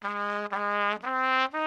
Thank you.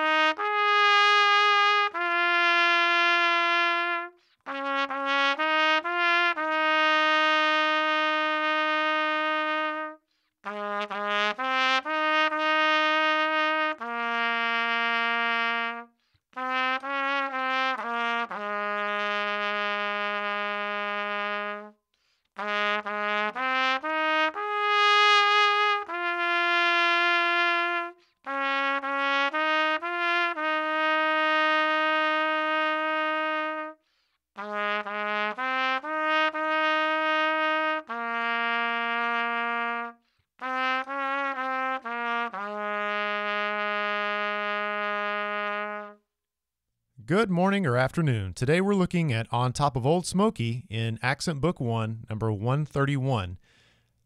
Good morning or afternoon. Today we're looking at On Top of Old Smoky in Accent Book 1, number 131.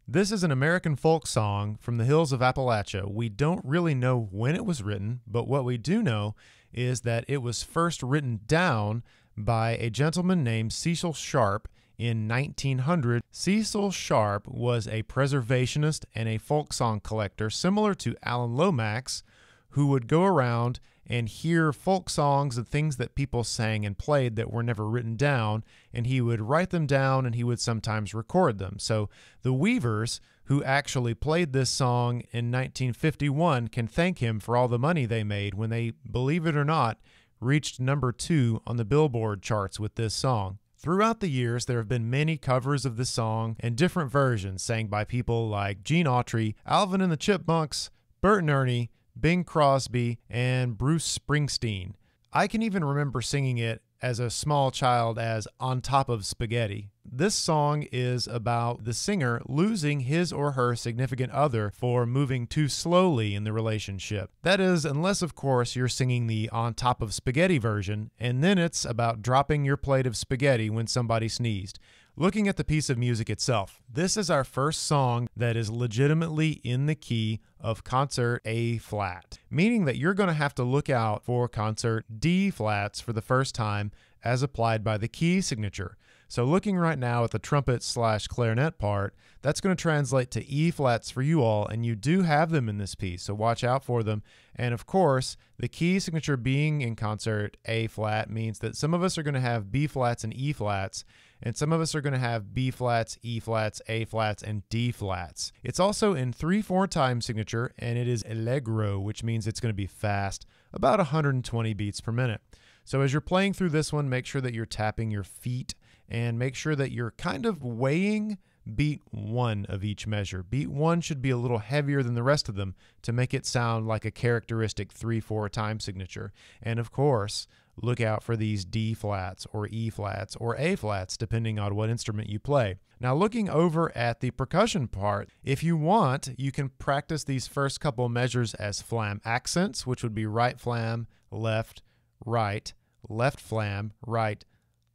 This is an American folk song from the hills of Appalachia. We don't really know when it was written, but what we do know is that it was first written down by a gentleman named Cecil Sharp in 1900. Cecil Sharp was a preservationist and a folk song collector similar to Alan Lomax, who would go around and hear folk songs and things that people sang and played that were never written down, and he would write them down and he would sometimes record them. So the Weavers, who actually played this song in 1951, can thank him for all the money they made when they, believe it or not, reached number two on the Billboard charts with this song. Throughout the years, there have been many covers of the song and different versions sang by people like Gene Autry, Alvin and the Chipmunks, Bert and Ernie, Bing Crosby, and Bruce Springsteen. I can even remember singing it as a small child as On Top of Spaghetti. This song is about the singer losing his or her significant other for moving too slowly in the relationship. That is, unless, of course, you're singing the on top of spaghetti version, and then it's about dropping your plate of spaghetti when somebody sneezed. Looking at the piece of music itself, this is our first song that is legitimately in the key of concert A flat, meaning that you're going to have to look out for concert D flats for the first time as applied by the key signature. So looking right now at the trumpet slash clarinet part, that's going to translate to E flats for you all, and you do have them in this piece, so watch out for them. And of course, the key signature being in concert A flat means that some of us are going to have B flats and E flats, and some of us are going to have B flats, E flats, A flats, and D flats. It's also in 3-4 time signature, and it is allegro, which means it's going to be fast, about 120 beats per minute. So as you're playing through this one, make sure that you're tapping your feet and make sure that you're kind of weighing beat one of each measure. Beat one should be a little heavier than the rest of them to make it sound like a characteristic 3 4 time signature. And of course, look out for these D flats or E flats or A flats, depending on what instrument you play. Now, looking over at the percussion part, if you want, you can practice these first couple measures as flam accents, which would be right flam, left, right, left flam, right,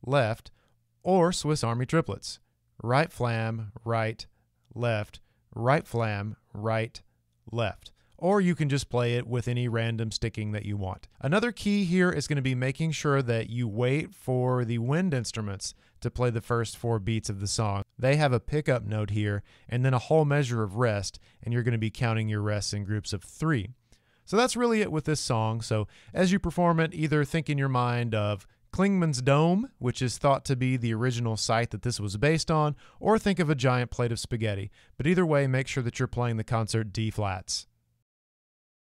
left, or Swiss Army triplets, right flam, right, left, right flam, right, left. Or you can just play it with any random sticking that you want. Another key here is going to be making sure that you wait for the wind instruments to play the first four beats of the song. They have a pickup note here and then a whole measure of rest, and you're going to be counting your rests in groups of three. So that's really it with this song. So as you perform it, either think in your mind of Klingman's Dome, which is thought to be the original site that this was based on, or think of a giant plate of spaghetti. But either way, make sure that you're playing the concert D flats.